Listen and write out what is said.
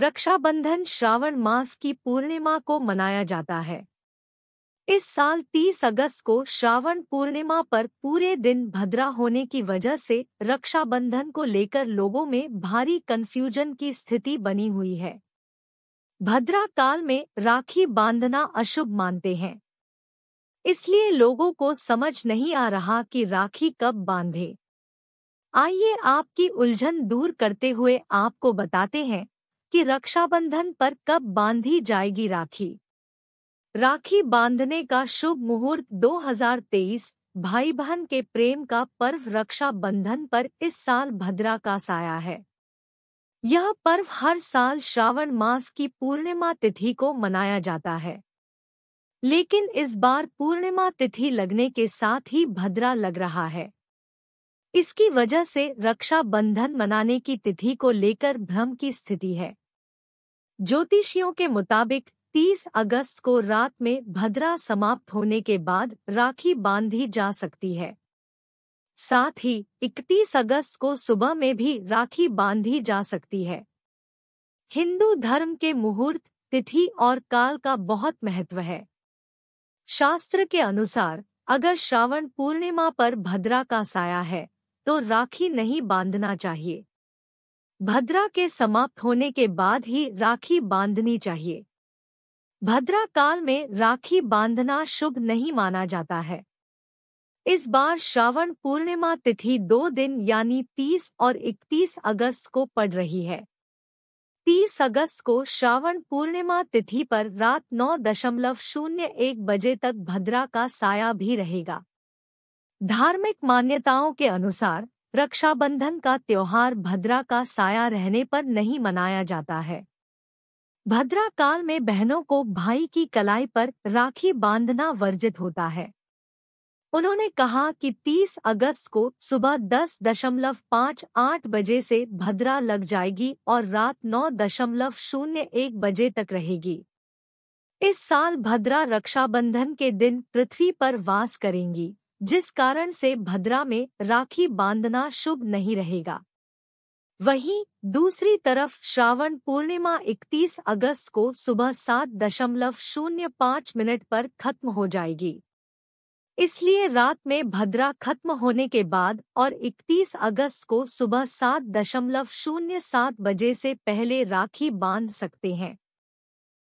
रक्षाबंधन श्रावण मास की पूर्णिमा को मनाया जाता है इस साल 30 अगस्त को श्रावण पूर्णिमा पर पूरे दिन भद्रा होने की वजह से रक्षाबंधन को लेकर लोगों में भारी कन्फ्यूजन की स्थिति बनी हुई है भद्रा काल में राखी बांधना अशुभ मानते हैं इसलिए लोगों को समझ नहीं आ रहा कि राखी कब बांधे आइए आपकी उलझन दूर करते हुए आपको बताते हैं कि रक्षाबंधन पर कब बांधी जाएगी राखी राखी बांधने का शुभ मुहूर्त 2023 भाई बहन के प्रेम का पर्व रक्षाबंधन पर इस साल भद्रा का साया है यह पर्व हर साल श्रावण मास की पूर्णिमा तिथि को मनाया जाता है लेकिन इस बार पूर्णिमा तिथि लगने के साथ ही भद्रा लग रहा है इसकी वजह से रक्षाबंधन मनाने की तिथि को लेकर भ्रम की स्थिति है ज्योतिषियों के मुताबिक 30 अगस्त को रात में भद्रा समाप्त होने के बाद राखी बांधी जा सकती है साथ ही 31 अगस्त को सुबह में भी राखी बांधी जा सकती है हिंदू धर्म के मुहूर्त तिथि और काल का बहुत महत्व है शास्त्र के अनुसार अगर श्रावण पूर्णिमा पर भद्रा का साया है तो राखी नहीं बांधना चाहिए भद्रा के समाप्त होने के बाद ही राखी बांधनी चाहिए भद्रा काल में राखी बांधना शुभ नहीं माना जाता है इस बार श्रावण पूर्णिमा तिथि दो दिन यानी 30 और 31 अगस्त को पड़ रही है 30 अगस्त को श्रावण पूर्णिमा तिथि पर रात नौ दशमलव शून्य एक बजे तक भद्रा का साया भी रहेगा धार्मिक मान्यताओं के अनुसार रक्षाबंधन का त्योहार भद्रा का साया रहने पर नहीं मनाया जाता है भद्रा काल में बहनों को भाई की कलाई पर राखी बांधना वर्जित होता है उन्होंने कहा कि 30 अगस्त को सुबह दस दशमलव पाँच आठ बजे से भद्रा लग जाएगी और रात नौ दशमलव शून्य एक बजे तक रहेगी इस साल भद्रा रक्षाबंधन के दिन पृथ्वी पर वास करेंगी जिस कारण से भद्रा में राखी बांधना शुभ नहीं रहेगा वहीं दूसरी तरफ श्रावण पूर्णिमा 31 अगस्त को सुबह सात दशमलव शून्य पाँच मिनट पर खत्म हो जाएगी इसलिए रात में भद्रा खत्म होने के बाद और 31 अगस्त को सुबह सात दशमलव शून्य सात बजे से पहले राखी बांध सकते हैं